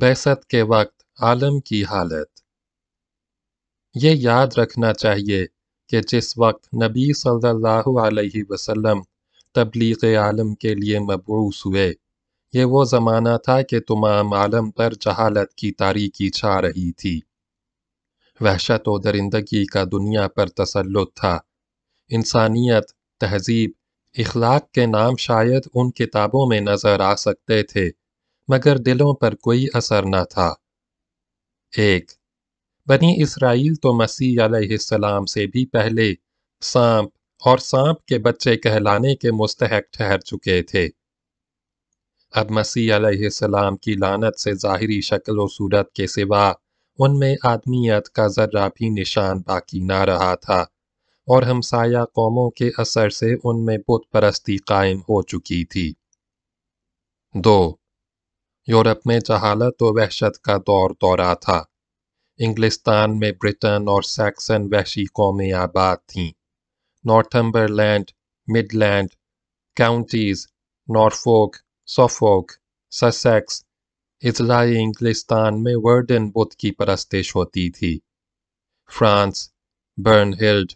बहसत के वक्त आलम की हालत ये याद रखना चाहिए कि जिस वक्त नबी सल्लल्लाहु अलैहि वसल्लम तबलीग आलम के लिए मबूस हुए ये वो ज़माना था कि तमाम आलम पर जहालत की तारीकी छा रही थी वहशत व दरिंदगी का दुनिया पर तसल्लुत था इंसानियत तहजीब इखलाक के नाम शायद उन किताबों में नज़र आ सकते थे मगर दिलों पर कोई असर न था एक बनी इसराइल तो मसीह अलैहिस्सलाम से भी पहले सांप और सांप के बच्चे कहलाने के मुस्तहक ठहर चुके थे अब मसीह अलैहिस्सलाम की लानत से ज़ाहरी शक्ल व सूरत के सिवा उनमें आदमियत का ज़र्रा भी निशान बाकी ना रहा था और हमसाया कौमों के असर से उनमें बुत परस्ती कायम हो चुकी थी दो यूरोप में जहालत और वहशत का दौर दौरा था इंग्लिस्तान में ब्रिटेन और सैक्सन वहशी कौमें आबाद थीं Northumberland Midland counties Norfolk Suffolk Sussex इजलाई इंग्लिस्तान में वर्डन बुद्ध की परस्तिश होती थी फ्रांस बर्नहिल्ड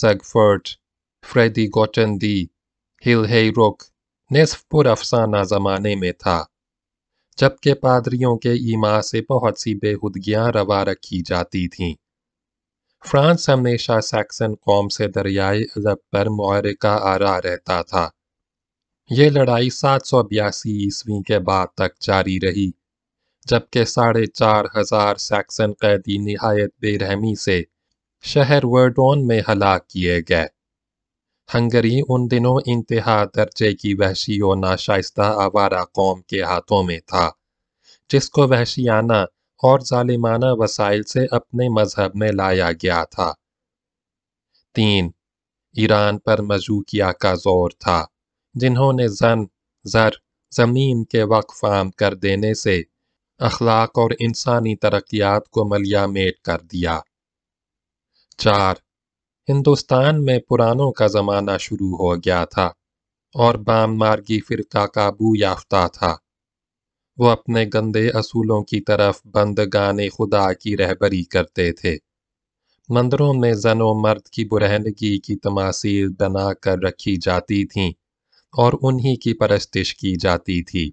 सगफर्ट फ्रेडी गोटनदी हिल हेरुक पुर अफसाना ज़माने में था जबकि पादरियों के ईमा से बहुत सी बेहूदगियाँ रवा रखी जाती थीं फ्रांस हमेशा सैक्सन कौम से दरियाई अदब पर मौरका आरा रहता था ये लड़ाई सात सौ बयासी ईस्वी के बाद तक जारी रही जबकि साढ़े चार हजार सैक्सन कैदी नहायत बेरहमी से शहर वर्डोन में हलाक किए गए हंगरी उन दिनों इंतहा दर्जे की वहशी और नाशाइस्ता आवारा कौम के हाथों में था जिसको वहशियाना और जालिमाना वसाइल से अपने मजहब में लाया गया था तीन ईरान पर मजूकिया का जोर था जिन्होंने जन जर ज़मीन के वक्फ फाम कर देने से अखलाक और इंसानी तरक्यात को मलियामेट कर दिया चार हिंदुस्तान में पुरानों का ज़माना शुरू हो गया था और बाम मार्गी फ़िरका काबू याफ्ता था वो अपने गंदे असूलों की तरफ गाने खुदा की रहबरी करते थे मंदिरों में जन व मर्द की बुरहनगी की तमासील बना कर रखी जाती थीं और उन्हीं की परस्तिश की जाती थी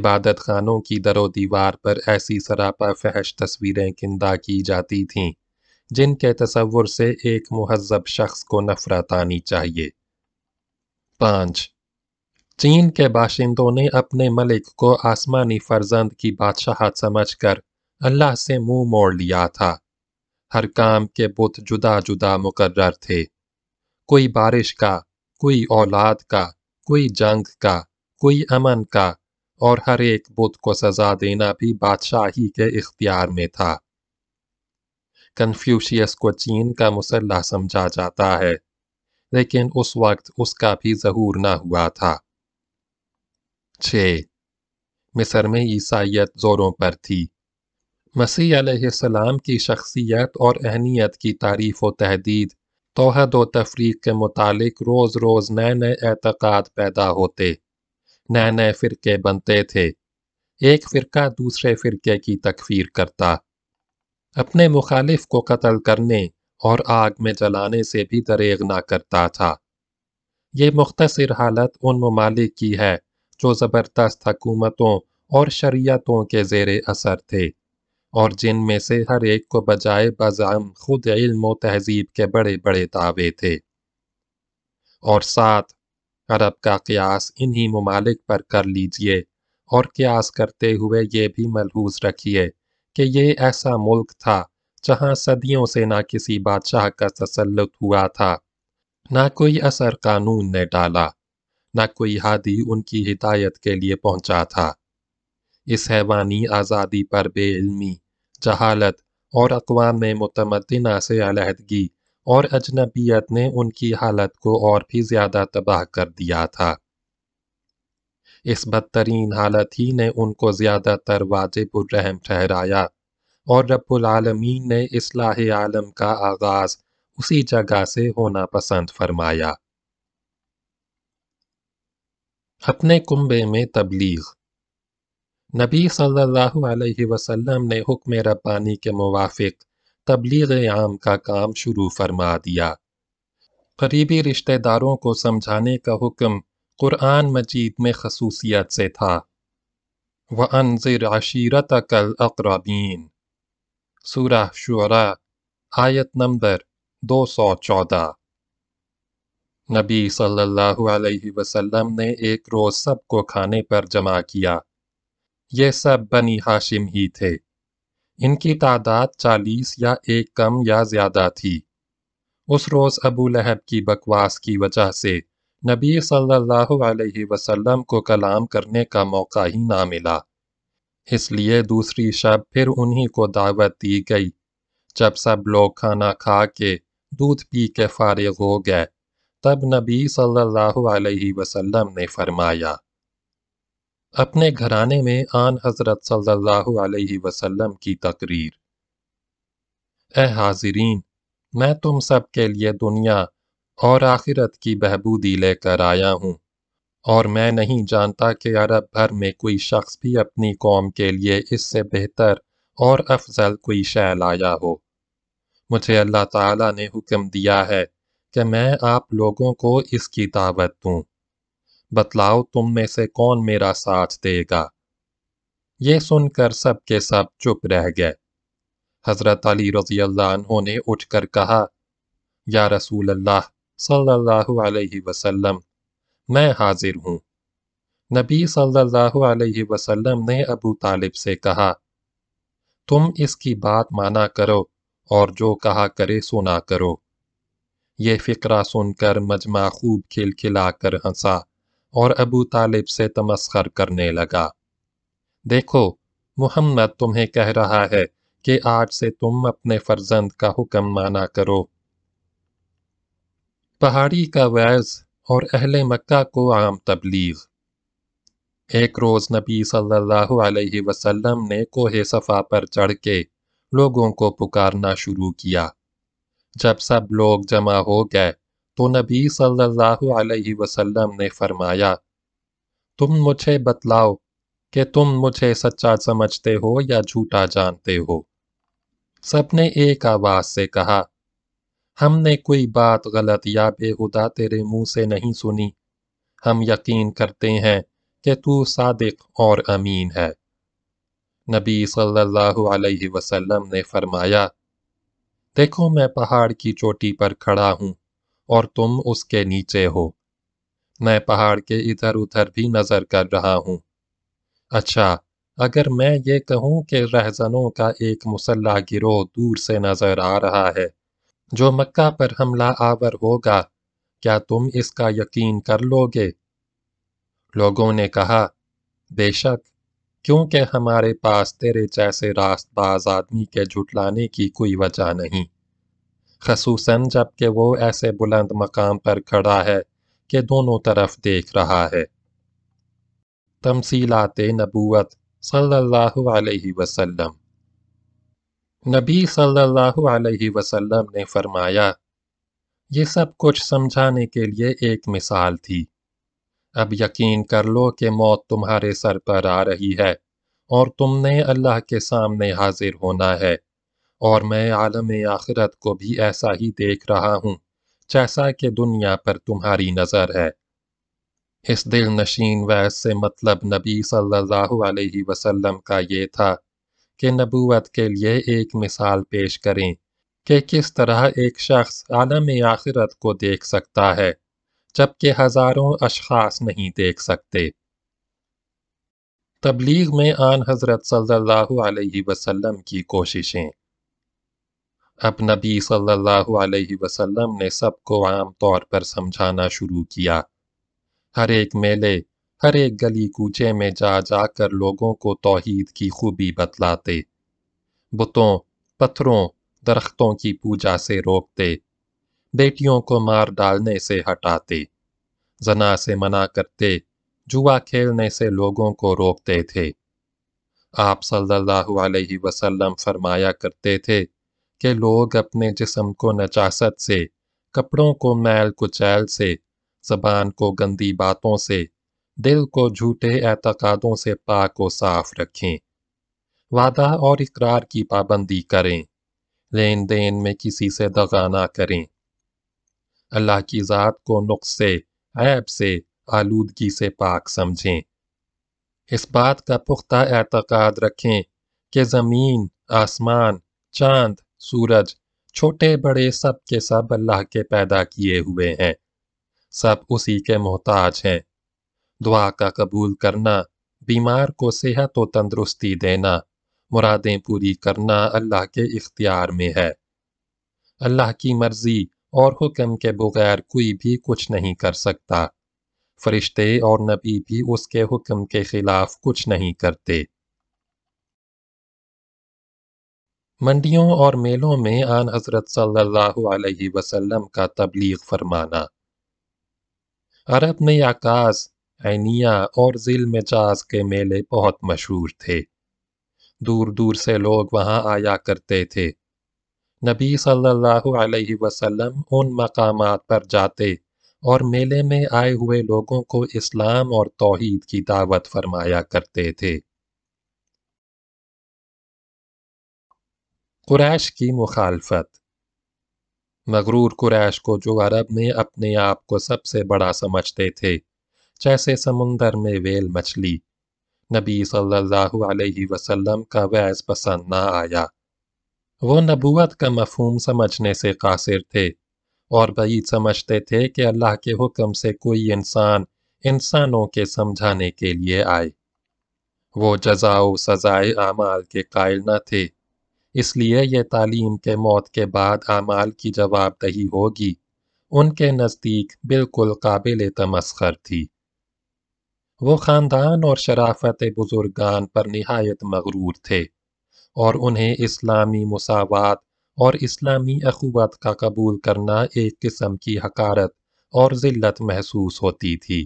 इबादत खानों की दरो दीवार पर ऐसी सरापा फहश तस्वीरें किंदा की जाती थीं जिनके तस्वुर से एक महजब शख्स को नफरत आनी चाहिए पाँच चीन के बाशिंदों ने अपने मलिक को आसमानी फर्जंद की बादशाह समझ कर अल्लाह से मुंह मोड़ लिया था हर काम के बुत जुदा जुदा मुकर्र थे कोई बारिश का कोई औलाद का कोई जंग का कोई अमन का और हर एक बुत को सजा देना भी बादशाही के इख्तियार में था कन्फ्यूशियस को चीन का मुसल्ला समझा जाता है लेकिन उस वक्त उसका भी जहूर ना हुआ था छः मिस्र में ईसाइत जोरों पर थी मसीह सलाम की शख्सियत और अहमियत की तारीफ व तहदीद तोहद व तफरीक के मुतालिक रोज़ रोज़ नए नए एतक़ाद पैदा होते नए नए फ़िरके बनते थे एक फ़िरका दूसरे फ़िरके की तकफीर करता अपने मुखालिफ को कत्ल करने और आग में जलाने से भी दरेग ना करता था ये मुख्तर हालत उन ममालिक की है जो ज़बरदस्त हकूमतों और शरीयतों के जेर असर थे और जिनमें से हर एक को बजाय बजाम खुद इल्म व तहजीब के बड़े बड़े दावे थे और साथ अरब का क्यास इन्हीं ममालिक पर कर लीजिए और क्यास करते हुए ये भी मलहूज रखिए कि ये ऐसा मुल्क था जहां सदियों से ना किसी बादशाह का तसल्लुत हुआ था ना कोई असर कानून ने डाला ना कोई हादी उनकी हिदायत के लिए पहुंचा था इस हैवानी आज़ादी पर बेइल्मी जहालत और अकवाम में मुतमदना से अलहदगी और अजनबियत ने उनकी हालत को और भी ज़्यादा तबाह कर दिया था इस बदतरीन हालत ही ने उनको ज़्यादातर वाजिब रहम ठहराया और रबालमीन ने इसलाह आलम का आगाज़ उसी जगह से होना पसंद फरमाया अपने कुंबे में तबलीग नबी सल्लल्लाहु अलैहि वसल्लम ने हुक्म रब्बानी के मुवाफिक तबलीग आम का काम शुरू फरमा दिया करीबी रिश्तेदारों को समझाने का हुक्म कुरान मजीद में खसूसियत से था व अनजर अशीरत कल अकरबीन सूरह शुरा आयत नंबर दो सौ चौदह नबी सल्लल्लाहु अलैहि वसल्लम ने एक रोज़ सब को खाने पर जमा किया ये सब बनी हाशिम ही थे इनकी तादाद चालीस या एक कम या ज़्यादा थी उस रोज़ अबू लहब की बकवास की वजह से नबी सल्लल्लाहु अलैहि वसल्लम को कलाम करने का मौका ही ना मिला इसलिए दूसरी शब फिर उन्हीं को दावत दी गई जब सब लोग खाना खा के दूध पी के फारिग हो गए तब नबी सल्लल्लाहु अलैहि वसल्लम ने फरमाया अपने घराने में आन हजरत सल्लल्लाहु अलैहि वसल्लम की तकरीर ए हाजिरीन मैं तुम सब के लिए दुनिया और आखिरत की बहबूदी लेकर आया हूँ और मैं नहीं जानता कि अरब भर में कोई शख्स भी अपनी कौम के लिए इससे बेहतर और अफजल कोई शय लाया हो मुझे अल्लाह ताला ने हुक्म दिया है कि मैं आप लोगों को इसकी दावत दूँ बतलाओ तुम में से कौन मेरा साथ देगा यह सुनकर सब के सब चुप रह गए हज़रत अली रजी अल्लाह ने उठकर कहा या रसूल अल्लाह सल्लल्लाहु अलैहि वसल्लम मैं हाजिर हूँ नबी सल्लल्लाहु अलैहि वसल्लम ने अबू तालिब से कहा तुम इसकी बात माना करो और जो कहा करे सुना करो ये फिक्रा सुनकर मजमा खूब खिलखिला कर हंसा और अबू तालिब से तमस्कर करने लगा देखो मोहम्मद तुम्हें कह रहा है कि आज से तुम अपने फर्जंद का हुक्म माना करो पहाड़ी का वैस और अहल मक्का को आम तबलीग एक रोज़ नबी सल्लल्लाहु अलैहि वसल्लम ने कोहे सफ़ा पर चढ़ के लोगों को पुकारना शुरू किया जब सब लोग जमा हो गए तो नबी सल्लल्लाहु अलैहि वसल्लम ने फरमाया तुम मुझे बतलाओ कि तुम मुझे सच्चा समझते हो या झूठा जानते हो सबने एक आवाज़ से कहा हमने कोई बात गलत या बेहुदा तेरे मुंह से नहीं सुनी हम यकीन करते हैं कि तू सादिक और अमीन है नबी सल्लल्लाहु अलैहि वसल्लम ने फरमाया देखो मैं पहाड़ की चोटी पर खड़ा हूँ और तुम उसके नीचे हो मैं पहाड़ के इधर उधर भी नज़र कर रहा हूँ अच्छा अगर मैं ये कहूँ कि रहजनों का एक मुसल्ला गिरोह दूर से नज़र आ रहा है जो मक्का पर हमला आवर होगा क्या तुम इसका यकीन कर लोगे लोगों ने कहा बेशक क्योंकि हमारे पास तेरे जैसे रास्त बाज आदमी के झुटलाने की कोई वजह नहीं खसूस जबकि वो ऐसे बुलंद मकाम पर खड़ा है कि दोनों तरफ देख रहा है तमसीलात नबूत सल्लल्लाहु अलैहि वसल्लम नबी सल्लल्लाहु अलैहि वसल्लम ने फरमाया ये सब कुछ समझाने के लिए एक मिसाल थी अब यकीन कर लो कि मौत तुम्हारे सर पर आ रही है और तुमने अल्लाह के सामने हाजिर होना है और मैं आलम आखिरत को भी ऐसा ही देख रहा हूँ जैसा कि दुनिया पर तुम्हारी नज़र है इस दिल नशीन वैस से मतलब नबी सल्लल्लाहु अलैहि वसल्लम का ये था कि नबूत के लिए एक मिसाल पेश करें कि किस तरह एक शख्स आलम आखिरत को देख सकता है जबकि हज़ारों अशास नहीं देख सकते तबलीग में आन हज़रत सल्लल्लाहु अलैहि की कोशिशें अब नबी सल्लल्लाहु अलैहि वसल्लम ने सबको आम तौर पर समझाना शुरू किया हर एक मेले हर एक गली कूचे में जा जाकर लोगों को तोहीद की खूबी बतलाते बुतों पत्थरों दरख्तों की पूजा से रोकते बेटियों को मार डालने से हटाते जना से मना करते जुआ खेलने से लोगों को रोकते थे आप सल्लल्लाहु अलैहि वसल्लम फरमाया करते थे कि लोग अपने जिसम को नचासत से कपड़ों को मैल कुचैल से जबान को गंदी बातों से दिल को झूठे एतकादों से पाक व साफ रखें वादा और इकरार की पाबंदी करें लेन देन में किसी से दगा ना करें अल्लाह की ज़ात को नुक्स से ऐब से आलूदगी से पाक समझें इस बात का पुख्ता एतकाद रखें कि ज़मीन आसमान चांद सूरज छोटे बड़े सब के सब अल्लाह के पैदा किए हुए हैं सब उसी के मोहताज हैं दुआ का कबूल करना बीमार को सेहत व तंदरुस्ती देना मुरादें पूरी करना अल्लाह के इख्तियार में है अल्लाह की मर्जी और हुक्म के बगैर कोई भी कुछ नहीं कर सकता फरिश्ते और नबी भी उसके हुक्म के खिलाफ कुछ नहीं करते मंडियों और मेलों में आन हजरत सल्लल्लाहु अलैहि वसल्लम का तबलीग फरमाना अरब में आकाश ऐनिया और जिल मिजाज के मेले बहुत मशहूर थे दूर दूर से लोग वहाँ आया करते थे नबी सल्लल्लाहु अलैहि वसल्लम उन मकामात पर जाते और मेले में आए हुए लोगों को इस्लाम और तौहीद की दावत फरमाया करते थे कुरैश की मुखालफत मगरूर कुरैश को जो अरब में अपने आप को सबसे बड़ा समझते थे जैसे समुंदर में वेल मछली नबी सल्लल्लाहु अलैहि वसल्लम का वैस पसंद ना आया वो नबूत का मफहम समझने से कासिर थे और बईद समझते थे कि अल्लाह के हुक्म से कोई इंसान इंसानों के समझाने के लिए आए वो जजाओ सजाए आमाल के कायल न थे इसलिए ये तालीम के मौत के बाद आमाल की जवाबदही होगी उनके नज़दीक बिल्कुल काबिल तमस्खर थी वो ख़ानदान और शराफत बुज़ुर्गान पर नहायत मगरूर थे और उन्हें इस्लामी मसावत और इस्लामी अखुवत का कबूल करना एक किस्म की हकारत और ज़िल्लत महसूस होती थी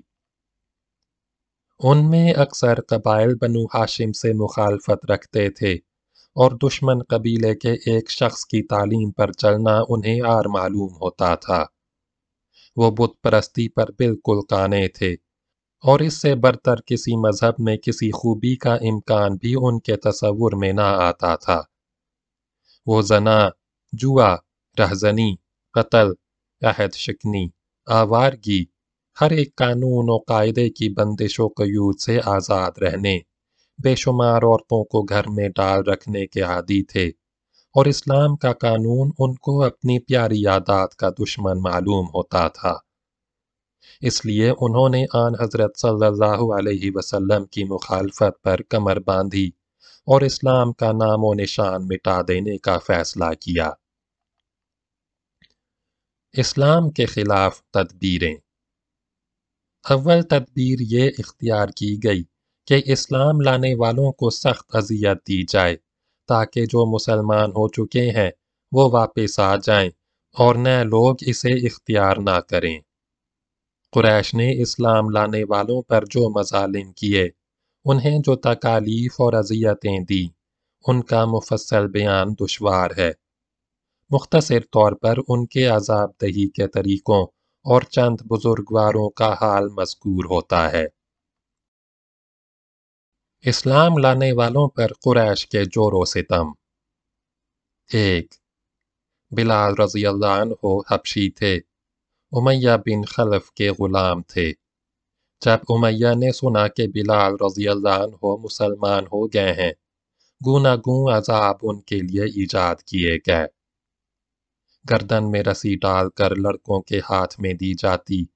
उनमें अक्सर कबाइल बनु हाशिम से मुखालफत रखते थे और दुश्मन कबीले के एक शख्स की तालीम पर चलना उन्हें आर मालूम होता था वो बुत परस्ती पर बिल्कुल काने थे और इससे बरतर किसी मज़हब में किसी खूबी का इम्कान भी उनके तस्वुर में ना आता था वो जना जुआ रहजनी कतल अहद शिकनी आवारगी हर एक कानून और कायदे की बंदिशों कयूद से आज़ाद रहने बेशुमार औरतों को घर में डाल रखने के आदि थे और इस्लाम का कानून उनको अपनी प्यारी आदात का दुश्मन मालूम होता था इसलिए उन्होंने आन हज़रत सल्लल्लाहु अलैहि वसल्लम की मुखालफत पर कमर बांधी और इस्लाम का नाम नामो निशान मिटा देने का फ़ैसला किया इस्लाम के ख़िलाफ़ तदबीरें अव्वल तदबीर ये इख्तियार की गई कि इस्लाम लाने वालों को सख्त अजियत दी जाए ताकि जो मुसलमान हो चुके हैं वो वापस आ जाएं और नए लोग इसे इख्तियार ना करें कुरैश ने इस्लाम लाने वालों पर जो मजालिम किए उन्हें जो तकालीफ और अजियतें दी उनका मुफसल बयान दुशवार है मुख्तर तौर पर उनके आज़ाब के तरीक़ों और चंद बुजुर्गवारों का हाल मजकूर होता है इस्लाम लाने वालों पर कुरैश के जोरों से तम एक बिलाल रजी हो हबशी थे उमैया बिन खलफ के ग़ुलाम थे जब उमैया ने सुना कि बिलाल रजी हो मुसलमान हो गए हैं गुनागू अजाब उनके लिए ईजाद किए गए गर्दन में डाल डालकर लड़कों के हाथ में दी जाती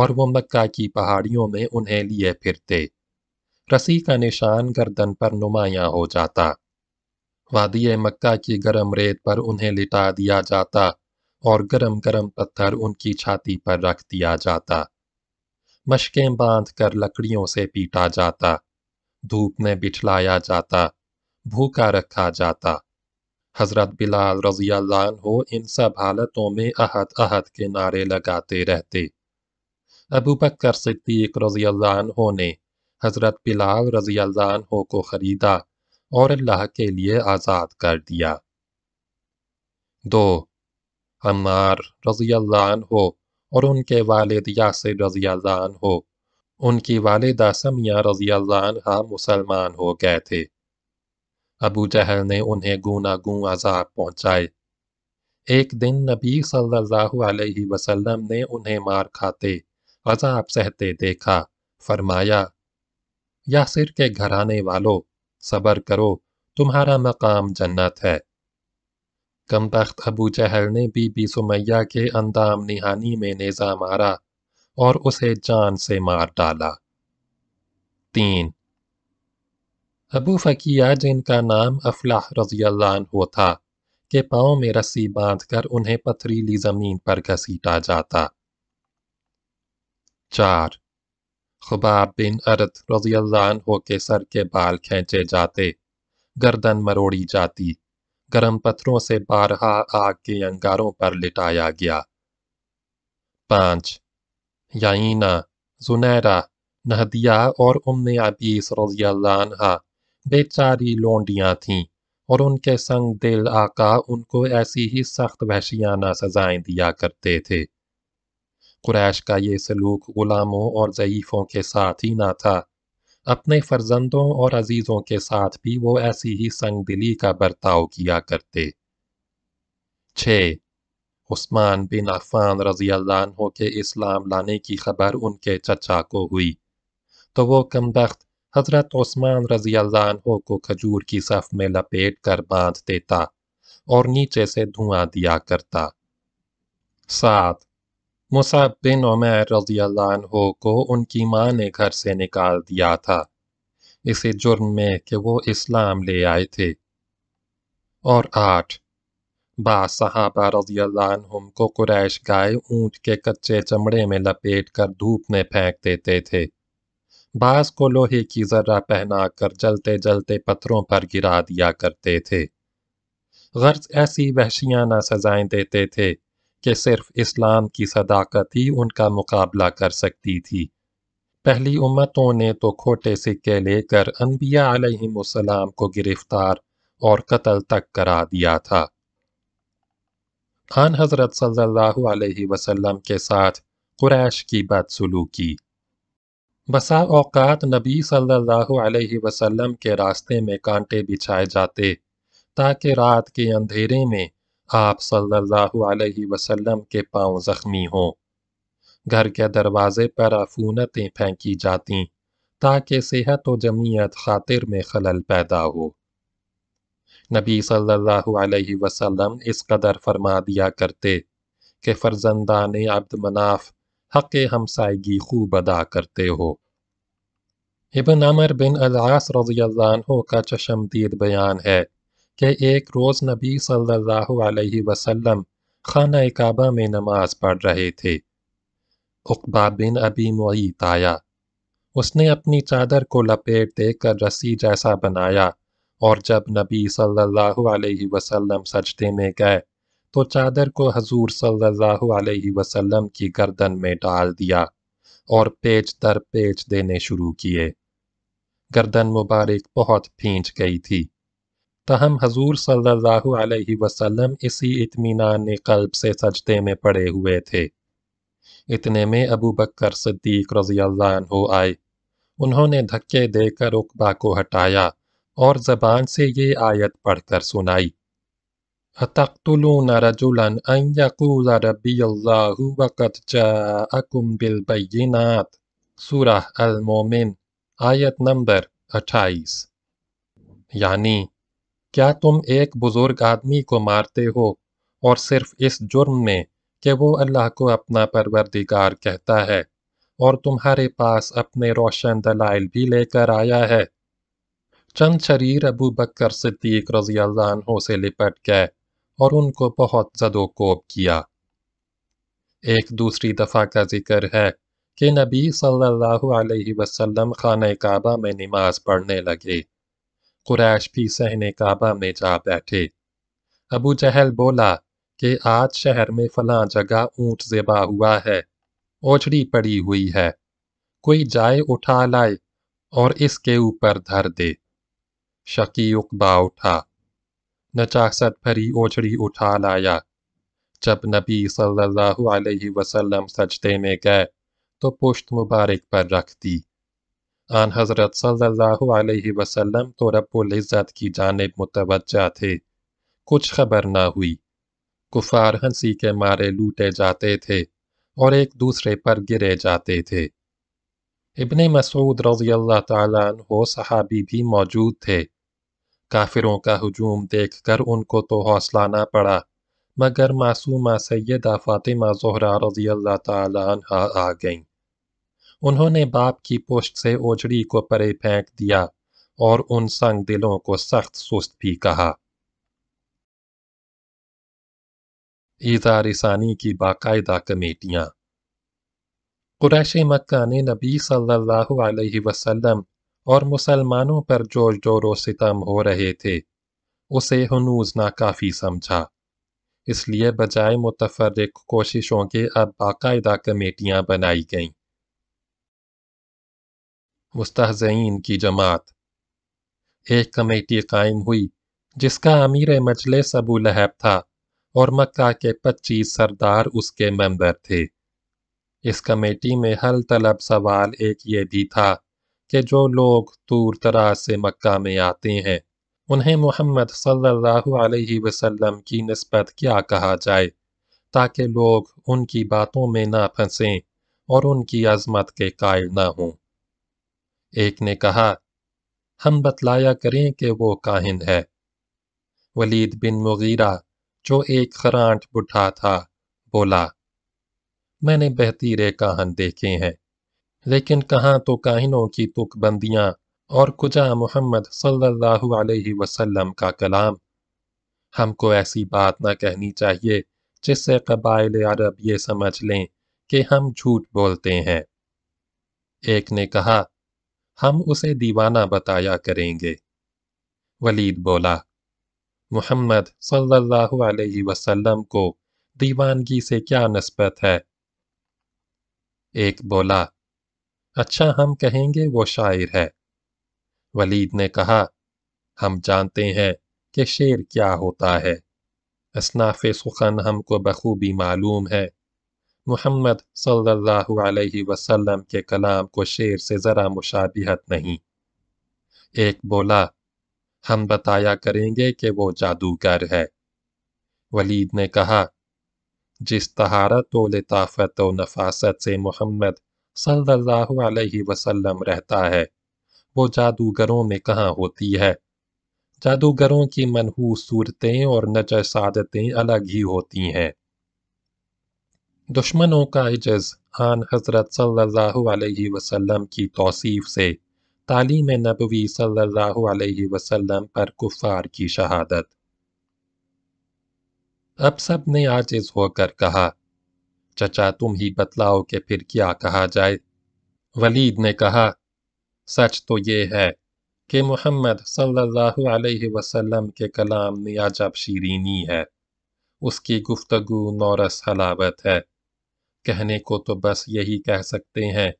और वो मक्का की पहाड़ियों में उन्हें लिए फिरते रस्सी का निशान गर्दन पर नुमाया हो जाता वादिय मक्का की गर्म रेत पर उन्हें लिटा दिया जाता और गरम गरम पत्थर उनकी छाती पर रख दिया जाता मशकें बांध कर लकड़ियों से पीटा जाता धूप में बिठलाया जाता भूखा रखा जाता हजरत बिलाल रजी हो इन सब हालतों में अहद अहद के नारे लगाते रहते अबू बकर सिद्दीक रजी हो ने हजरत बिलाल रजी हो को खरीदा और अल्लाह के लिए आज़ाद कर दिया दो अम्मार रजी हो और उनके वालिद यासिर रजी हो उनकी वालिदा समिया रजी हाँ मुसलमान हो गए थे अबू जहल ने उन्हें गूनागूं अजाब पहुंचाए एक दिन नबी सल्लल्लाहु अलैहि वसल्लम ने उन्हें मार खाते अजाब सहते देखा फरमाया यासिर के घराने वालों सबर करो तुम्हारा मकाम जन्नत है कमबख्त अबू चहल ने बीबी सुमैया के अंदाम निहानी में नेज़ा मारा और उसे जान से मार डाला तीन अबू फकिया जिनका नाम अफलाह रजील्लाहो था के पाँव में रस्सी बांध कर उन्हें पथरीली ज़मीन पर घसीटा जाता चार खुबाब बिन अरत रजील्लाहो के सर के बाल खींचे जाते गर्दन मरोड़ी जाती गर्म पत्थरों से बारहा आग के अंगारों पर लिटाया गया पांच याइना जुनैरा नहदिया और उमन अबीस रजियाल्लाहा बेचारी लोंडियां थीं और उनके संग दिल आका उनको ऐसी ही सख्त वहशियाना सजाएं दिया करते थे कुरैश का ये सलूक गुलामों और ज़यीफ़ों के साथ ही ना था अपने फर्जंदों और अजीज़ों के साथ भी वो ऐसी ही संग दिली का बर्ताव किया करते छः उस्मान बिन अफान रजी अल्लाह के इस्लाम लाने की खबर उनके चचा को हुई तो वो कमबख्त हज़रत उस्मान रजी अल्लाह को खजूर की सफ में लपेट कर बांध देता और नीचे से धुआं दिया करता सात मुसाब बिन उमैर रजी अल्लाह को उनकी माँ ने घर से निकाल दिया था इसी जुर्म में कि वो इस्लाम ले आए थे और आठ सहाबा रजी अल्लाह को कुरैश गाय ऊंट के कच्चे चमड़े में लपेट कर धूप में फेंक देते थे बास को लोहे की जर्रा पहनाकर जलते जलते पत्थरों पर गिरा दिया करते थे गर्ज ऐसी वहशियाना सजाएं देते थे कि सिर्फ इस्लाम की सदाकत ही उनका मुकाबला कर सकती थी पहली उम्मतों ने तो खोटे सिक्के लेकर अनबिया अलैहिस्सलाम को गिरफ्तार और कत्ल तक करा दिया था खान हजरत सल्लल्लाहु अलैहि वसल्लम के साथ कुरैश की बदसलूकी बसा औकात नबी सल्लल्लाहु अलैहि वसल्लम के रास्ते में कांटे बिछाए जाते ताकि रात के अंधेरे में आप सल्लल्लाहु अलैहि वसल्लम के पांव जख्मी हों घर के दरवाजे पर अफूनतें फेंकी जातीं ताकि सेहत व जमीयत खातिर में खलल पैदा हो नबी सल्लल्लाहु अलैहि वसल्लम इस कदर फरमा दिया करते कि ने अब्द मनाफ हक हमसायगी खूब अदा करते हो इबन अमर बिन अलास रजी का चशमदीद बयान है कि एक रोज़ नबी सल्लल्लाहु अलैहि वसल्लम खाना काबा में नमाज पढ़ रहे थे उकबा बिन अबी मोईत आया उसने अपनी चादर को लपेट देकर रस्सी जैसा बनाया और जब नबी सल्लल्लाहु अलैहि वसल्लम सजदे में गए तो चादर को हजूर सल्लल्लाहु अलैहि वसल्लम की गर्दन में डाल दिया और पेच दर पेच देने शुरू किए गर्दन मुबारक बहुत फींच गई थी तहम हजूर सल्लल्लाहु वसल्लम इसी इतमान कल्ब से सजदे में पड़े हुए थे इतने में अबू बकर सिद्दीक रजी हो आए उन्होंने धक्के देकर उकबा को हटाया और जबान से ये आयत पढ़कर सुनाई हतख्तलून रजुलन अन यकूल रब्बी आयत नंबर 28 यानी क्या तुम एक बुजुर्ग आदमी को मारते हो और सिर्फ इस जुर्म में कि वो अल्लाह को अपना परवरदिगार कहता है और तुम्हारे पास अपने रोशन दलाइल भी लेकर आया है चंद शरीर अबू बकर सिद्दीक रजी हो से लिपट गए और उनको बहुत जदोकोब किया एक दूसरी दफ़ा का जिक्र है कि नबी सल्लल्लाहु अलैहि वसल्लम खाना काबा में नमाज पढ़ने लगे कुरैश भी सहने काबा में जा बैठे अबू जहल बोला कि आज शहर में फला जगह ऊंट जेबा हुआ है ओछड़ी पड़ी हुई है कोई जाए उठा लाए और इसके ऊपर धर दे शकी उकबा उठा नचासत भरी ओछड़ी उठा लाया जब नबी सल्लल्लाहु अलैहि वसल्लम सजदे में गए तो पुश्त मुबारक पर रख दी आन हज़रत सल्लल्लाहु अलैहि वसल्लम तो रब्बुल इज़्ज़त की जानब मुतवजा थे कुछ खबर ना हुई कुफार हंसी के मारे लूटे जाते थे और एक दूसरे पर गिरे जाते थे इबन मसूद रजी अल्लाह तहो सहाबी भी मौजूद थे काफिरों का हजूम देख कर उनको तो हौसला ना पड़ा मगर मासूमा सैदा फ़ातिमा जहरा रजी अल्लाह तहा आ गईं उन्होंने बाप की पोस्ट से ओझड़ी को परे फेंक दिया और उन संग दिलों को सख्त सुस्त भी कहा ईजा रिसानी की बाकायदा कमेटियां कुरैश मक्का ने नबी सल्लल्लाहु अलैहि वसल्लम और मुसलमानों पर जोर जोरों सितम हो रहे थे उसे हनूज काफ़ी समझा इसलिए बजाय मुतफर्रिक कोशिशों के अब बाकायदा कमेटियां बनाई गईं मुस्तज़ीन की जमात एक कमेटी कायम हुई जिसका अमीर मजलिस अबू लहब था और मक्का के पच्चीस सरदार उसके मेंबर थे इस कमेटी में हल तलब सवाल एक ये भी था कि जो लोग दूर दराज से मक्का में आते हैं उन्हें मोहम्मद सल्लल्लाहु अलैहि वसल्लम की नस्बत क्या कहा जाए ताकि लोग उनकी बातों में ना फंसें और उनकी अजमत के कायल ना हों एक ने कहा हम बतलाया करें कि वो काहिन है वलीद बिन मुगीरा जो एक खरांट बुढ़ा था बोला मैंने बहतीरे काहन देखे हैं लेकिन कहाँ तो काहिनों की तुकबंदियाँ और कुजा मोहम्मद सल्लल्लाहु अलैहि वसल्लम का कलाम हमको ऐसी बात ना कहनी चाहिए जिससे कबाइल अरब ये समझ लें कि हम झूठ बोलते हैं एक ने कहा हम उसे दीवाना बताया करेंगे वलीद बोला मोहम्मद सल्लल्लाहु अलैहि वसल्लम को दीवानगी से क्या नस्बत है एक बोला अच्छा हम कहेंगे वो शायर है वलीद ने कहा हम जानते हैं कि शेर क्या होता है असनाफ सुखन हमको बखूबी मालूम है मोहम्मद सल्लल्लाहु अलैहि वसल्लम के कलाम को शेर से ज़रा मुशाबिहत नहीं एक बोला हम बताया करेंगे कि वो जादूगर है वलीद ने कहा जिस तहारत व लताफत व नफासत से मोहम्मद सल्लल्लाहु अलैहि वसल्लम रहता है वो जादूगरों में कहाँ होती है जादूगरों की मनहूस सूरतें और नजर अलग ही होती हैं दुश्मनों का एजज आन हज़रत सल्लल्लाहु वसल्लम की तोसीफ़ से तालीम नबवी सल्लल्लाहु अलैहि वसल्लम पर कुफ़ार की शहादत अब सब ने आजिज होकर कहा चचा तुम ही बतलाओ कि फिर क्या कहा जाए वलीद ने कहा सच तो ये है कि मोहम्मद सल्लल्लाहु अलैहि वसल्लम के कलाम में अजब शीरीनी है उसकी गुफ्तगु नौरस हलावत है कहने को तो बस यही कह सकते हैं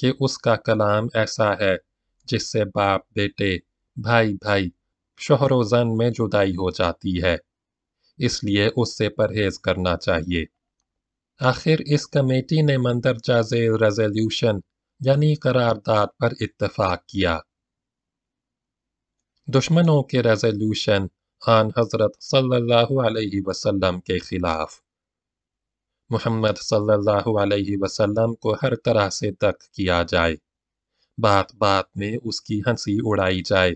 कि उसका कलाम ऐसा है जिससे बाप बेटे भाई भाई शोहर जन में जुदाई हो जाती है इसलिए उससे परहेज करना चाहिए आखिर इस कमेटी ने मंदरजा जेल रेजोल्यूशन यानी करारदाद पर इतफाक़ किया दुश्मनों के रेजोल्यूशन आन हजरत सल्लल्लाहु अलैहि वसल्लम के खिलाफ मोहम्मद सल्लल्लाहु अलैहि वसल्लम को हर तरह से तक किया जाए बात बात में उसकी हंसी उड़ाई जाए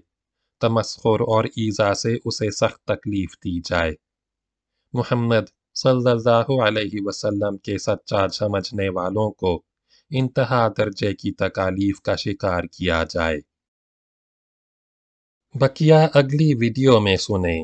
तमस्खुर और ईज़ा से उसे सख्त तकलीफ़ दी जाए मोहम्मद सल्लल्लाहु अलैहि वसल्लम के सच्चा समझने वालों को इंतहा दर्जे की तकालीफ का शिकार किया जाए बकिया अगली वीडियो में सुने